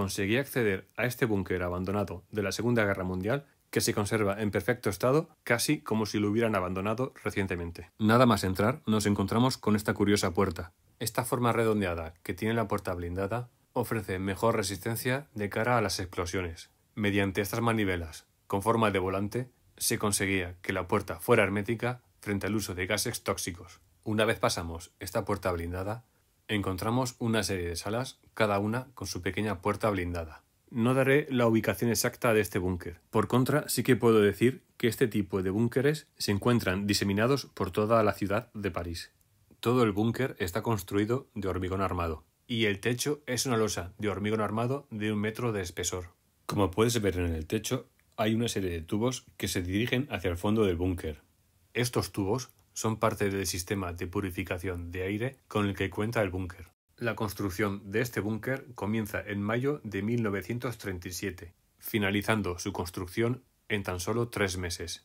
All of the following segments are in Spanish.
conseguía acceder a este búnker abandonado de la Segunda Guerra Mundial que se conserva en perfecto estado, casi como si lo hubieran abandonado recientemente. Nada más entrar, nos encontramos con esta curiosa puerta. Esta forma redondeada que tiene la puerta blindada ofrece mejor resistencia de cara a las explosiones. Mediante estas manivelas, con forma de volante, se conseguía que la puerta fuera hermética frente al uso de gases tóxicos. Una vez pasamos esta puerta blindada, encontramos una serie de salas, cada una con su pequeña puerta blindada. No daré la ubicación exacta de este búnker. Por contra, sí que puedo decir que este tipo de búnkeres se encuentran diseminados por toda la ciudad de París. Todo el búnker está construido de hormigón armado, y el techo es una losa de hormigón armado de un metro de espesor. Como puedes ver en el techo, hay una serie de tubos que se dirigen hacia el fondo del búnker. Estos tubos son parte del sistema de purificación de aire con el que cuenta el búnker. La construcción de este búnker comienza en mayo de 1937, finalizando su construcción en tan solo tres meses.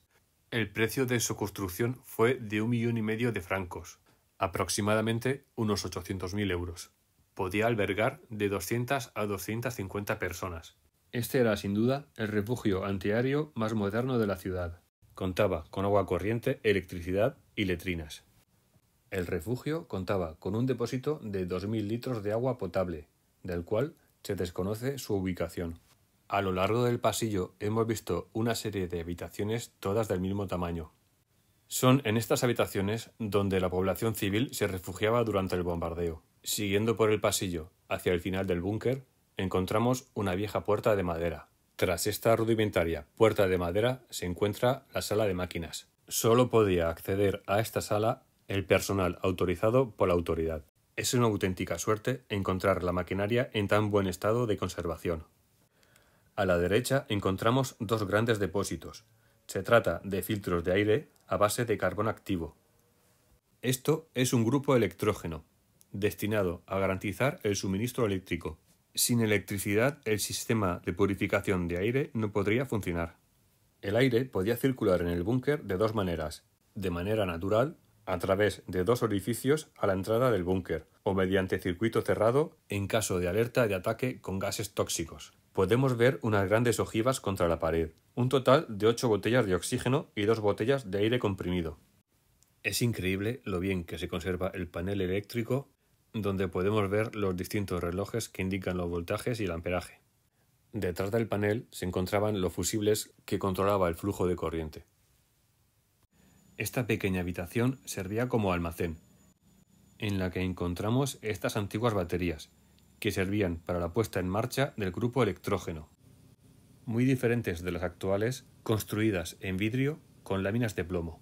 El precio de su construcción fue de un millón y medio de francos, aproximadamente unos 800.000 euros. Podía albergar de 200 a 250 personas. Este era sin duda el refugio antiaéreo más moderno de la ciudad. Contaba con agua corriente, electricidad y letrinas. El refugio contaba con un depósito de 2.000 litros de agua potable, del cual se desconoce su ubicación. A lo largo del pasillo hemos visto una serie de habitaciones todas del mismo tamaño. Son en estas habitaciones donde la población civil se refugiaba durante el bombardeo. Siguiendo por el pasillo hacia el final del búnker, encontramos una vieja puerta de madera. Tras esta rudimentaria puerta de madera se encuentra la sala de máquinas. Solo podía acceder a esta sala el personal autorizado por la autoridad. Es una auténtica suerte encontrar la maquinaria en tan buen estado de conservación. A la derecha encontramos dos grandes depósitos. Se trata de filtros de aire a base de carbón activo. Esto es un grupo electrógeno, destinado a garantizar el suministro eléctrico. Sin electricidad, el sistema de purificación de aire no podría funcionar. El aire podía circular en el búnker de dos maneras, de manera natural, a través de dos orificios a la entrada del búnker, o mediante circuito cerrado en caso de alerta de ataque con gases tóxicos. Podemos ver unas grandes ojivas contra la pared, un total de ocho botellas de oxígeno y dos botellas de aire comprimido. Es increíble lo bien que se conserva el panel eléctrico donde podemos ver los distintos relojes que indican los voltajes y el amperaje. Detrás del panel se encontraban los fusibles que controlaba el flujo de corriente. Esta pequeña habitación servía como almacén, en la que encontramos estas antiguas baterías, que servían para la puesta en marcha del grupo electrógeno, muy diferentes de las actuales, construidas en vidrio con láminas de plomo.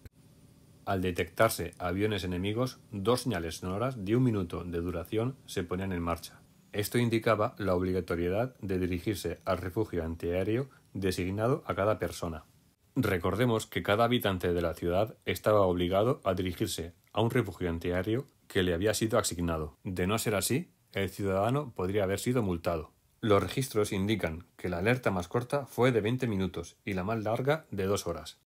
Al detectarse aviones enemigos, dos señales sonoras de un minuto de duración se ponían en marcha. Esto indicaba la obligatoriedad de dirigirse al refugio antiaéreo designado a cada persona. Recordemos que cada habitante de la ciudad estaba obligado a dirigirse a un refugio antiaéreo que le había sido asignado. De no ser así, el ciudadano podría haber sido multado. Los registros indican que la alerta más corta fue de 20 minutos y la más larga de dos horas.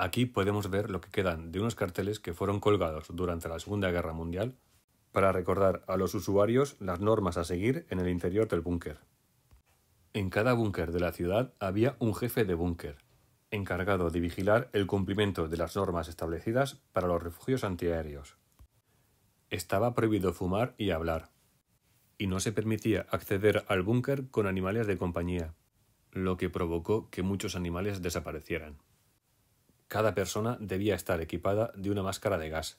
Aquí podemos ver lo que quedan de unos carteles que fueron colgados durante la Segunda Guerra Mundial para recordar a los usuarios las normas a seguir en el interior del búnker. En cada búnker de la ciudad había un jefe de búnker, encargado de vigilar el cumplimiento de las normas establecidas para los refugios antiaéreos. Estaba prohibido fumar y hablar, y no se permitía acceder al búnker con animales de compañía, lo que provocó que muchos animales desaparecieran. Cada persona debía estar equipada de una máscara de gas.